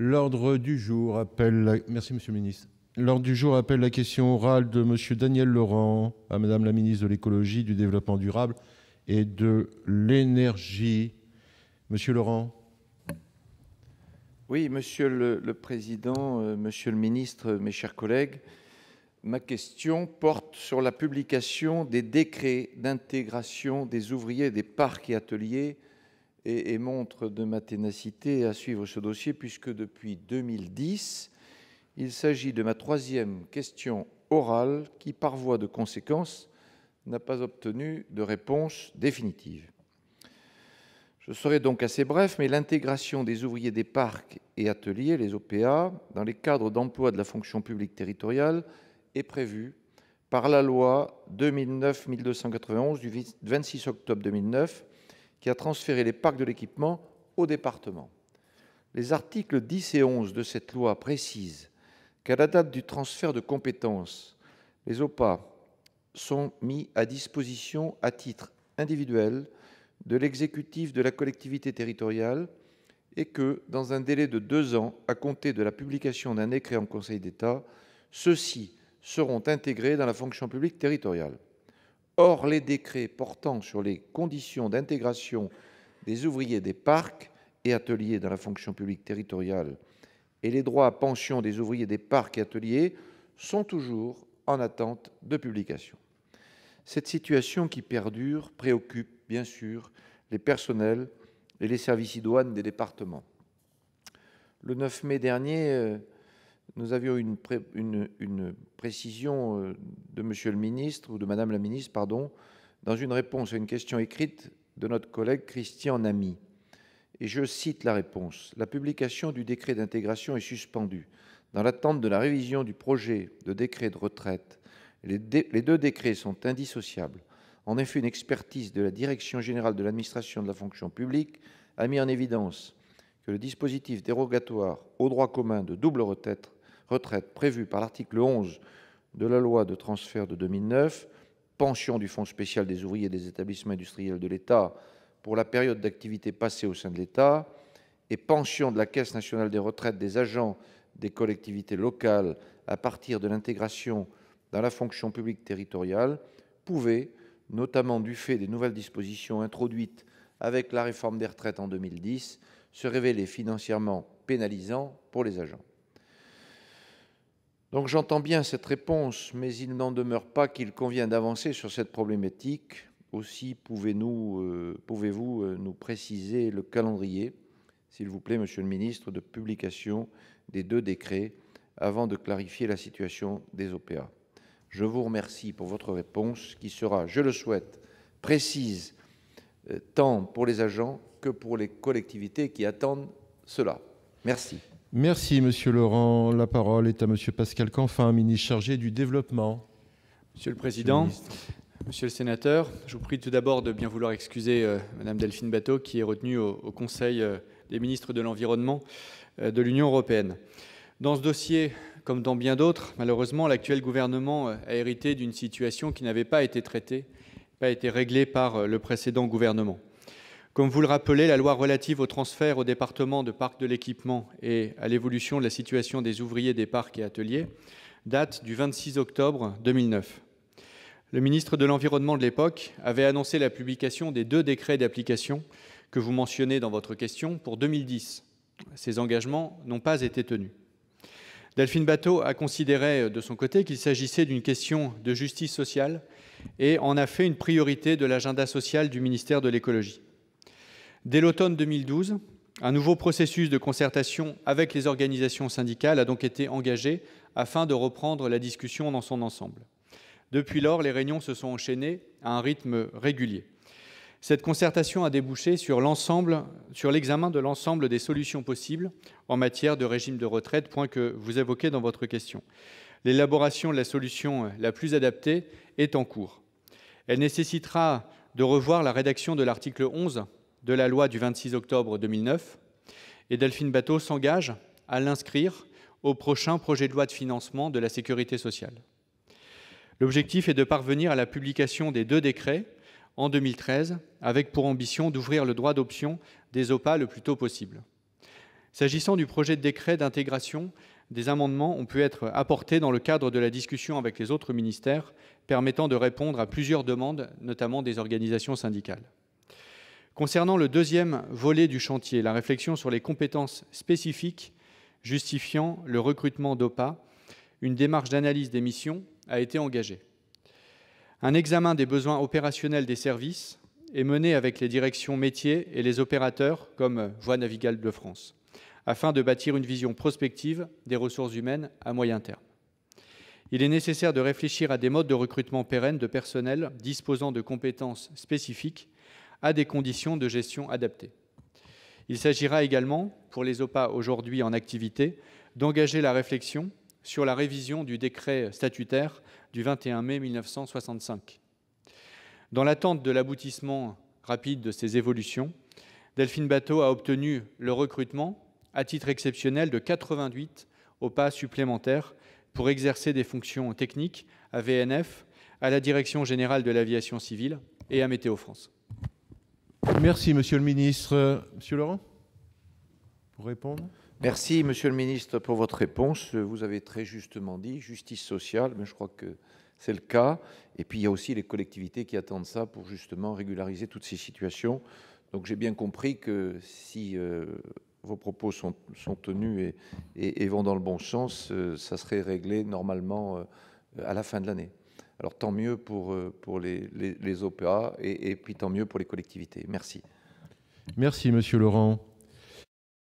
L'ordre du jour appelle. La... Merci, monsieur le ministre. L'ordre du jour la question orale de monsieur Daniel Laurent à madame la ministre de l'écologie, du développement durable et de l'énergie. Monsieur Laurent. Oui, monsieur le, président, euh, monsieur le ministre, mes chers collègues. Ma question porte sur la publication des décrets d'intégration des ouvriers des parcs et ateliers et, montre de ma ténacité à suivre ce dossier, puisque depuis 2010, il s'agit de ma troisième question orale qui, par voie de conséquence, n'a pas obtenu de réponse définitive. Je serai donc assez bref, mais l'intégration des ouvriers des parcs et ateliers, les OPA, dans les cadres d'emploi de la fonction publique territoriale est prévue par la loi 2009-1291 du 26 octobre 2009 qui a transféré les parcs de l'équipement au département. Les articles 10 et 11 de cette loi précisent qu'à la date du transfert de compétences, les OPA sont mis à disposition à titre individuel de l'exécutif de la collectivité territoriale et que, dans un délai de deux ans à compter de la publication d'un écrit en Conseil d'État, ceux-ci seront intégrés dans la fonction publique territoriale. Or, les décrets portant sur les conditions d'intégration des ouvriers des parcs et ateliers dans la fonction publique territoriale et les droits à pension des ouvriers des parcs et ateliers sont toujours en attente de publication. Cette situation qui perdure préoccupe bien sûr les personnels et les services idoines des départements. Le 9 mai dernier, euh, nous avions une, une, précision euh, de Monsieur le ministre, ou de Madame la ministre, pardon, dans une réponse à une question écrite de notre collègue Christian Namy. Et je cite la réponse. La publication du décret d'intégration est suspendue. Dans l'attente de la révision du projet de décret de retraite, les deux décrets sont indissociables. En effet, une expertise de la Direction générale de l'administration de la fonction publique a mis en évidence que le dispositif dérogatoire au droit commun de double retraite retraite prévue par l'article 11 de la loi de transfert de 2009, pension du Fonds spécial des ouvriers des établissements industriels de l'État pour la période d'activité passée au sein de l'État et pension de la Caisse nationale des retraites des agents des collectivités locales à partir de l'intégration dans la fonction publique territoriale pouvait, notamment du fait des nouvelles dispositions introduites avec la réforme des retraites en 2010, se révéler financièrement pénalisant pour les agents. Donc j'entends bien cette réponse, mais il n'en demeure pas qu'il convient d'avancer sur cette problématique. Aussi, pouvez euh, vous euh, nous préciser le calendrier, s'il vous plaît, Monsieur le Ministre, de publication des deux décrets avant de clarifier la situation des OPA. Je vous remercie pour votre réponse qui sera, je le souhaite, précise euh, tant pour les agents que pour les collectivités qui attendent cela. Merci. Merci, Monsieur Laurent. La parole est à Monsieur Pascal Canfin, ministre chargé du Développement. Monsieur le Président, Monsieur le, Sénateur, je vous prie tout d'abord de bien vouloir excuser Mme euh, Madame Delphine Bateau, qui est retenue au, Conseil euh, des ministres de l'Environnement euh, de l'Union européenne. Dans ce dossier, comme dans bien d'autres, malheureusement, l'actuel gouvernement a hérité d'une situation qui n'avait pas été traitée, pas été réglée par le précédent gouvernement. Comme vous le rappelez, la loi relative au transfert au département de parc de l'équipement et à l'évolution de la situation des ouvriers des parcs et ateliers date du 26 octobre 2009. Le ministre de l'Environnement de l'époque avait annoncé la publication des deux décrets d'application que vous mentionnez dans votre question pour 2010. Ces engagements n'ont pas été tenus. Delphine Bateau a considéré euh, de son côté qu'il s'agissait d'une question de justice sociale et en a fait une priorité de l'agenda social du ministère de l'écologie. Dès l'automne 2012, un nouveau processus de concertation avec les organisations syndicales a donc été engagé afin de reprendre la discussion dans son ensemble. Depuis lors, les réunions se sont enchaînées à un rythme régulier. Cette concertation a débouché sur l'examen de l'ensemble des solutions possibles en matière de régime de retraite, point que vous évoquez dans votre question. L'élaboration de la solution la plus adaptée est en cours. Elle nécessitera de revoir la rédaction de l'article 11 de la loi du 26 octobre 2009, et Delphine Bateau s'engage à l'inscrire au prochain projet de loi de financement de la sécurité sociale. L'objectif est de parvenir à la publication des deux décrets en 2013, avec pour ambition d'ouvrir le droit d'option des OPA le plus tôt possible. S'agissant du projet de décret d'intégration, des amendements ont pu être apportés dans le cadre de la discussion avec les autres ministères, permettant de répondre à plusieurs demandes, notamment des organisations syndicales. Concernant le deuxième volet du chantier, la réflexion sur les compétences spécifiques justifiant le recrutement d'OPA, une démarche d'analyse des missions a été engagée. Un examen des besoins opérationnels des services est mené avec les directions métiers et les opérateurs comme Voie Navigale de France, afin de bâtir une vision prospective des ressources humaines à moyen terme. Il est nécessaire de réfléchir à des modes de recrutement pérennes de personnel disposant de compétences spécifiques à des conditions de gestion adaptées. Il s'agira également, pour les OPA aujourd'hui en activité, d'engager la réflexion sur la révision du décret statutaire du 21 mai 1965. Dans l'attente de l'aboutissement rapide de ces évolutions, Delphine Bateau a obtenu le recrutement, à titre exceptionnel, de 88 OPA supplémentaires pour exercer des fonctions techniques à VNF, à la Direction générale de l'aviation civile et à Météo France. Merci, Monsieur le Ministre. Monsieur Laurent, pour répondre. Merci, Monsieur le Ministre, pour votre réponse. Vous avez très justement dit justice sociale, mais je crois que c'est le cas. Et puis, il y a aussi les collectivités qui attendent ça pour justement régulariser toutes ces situations. Donc, j'ai bien compris que si euh, vos propos sont, tenus et, vont dans le bon sens, euh, ça serait réglé normalement euh, à la fin de l'année. Alors tant mieux pour, euh, pour les, les, OPA et, et puis tant mieux pour les collectivités. Merci. Merci, Monsieur Laurent.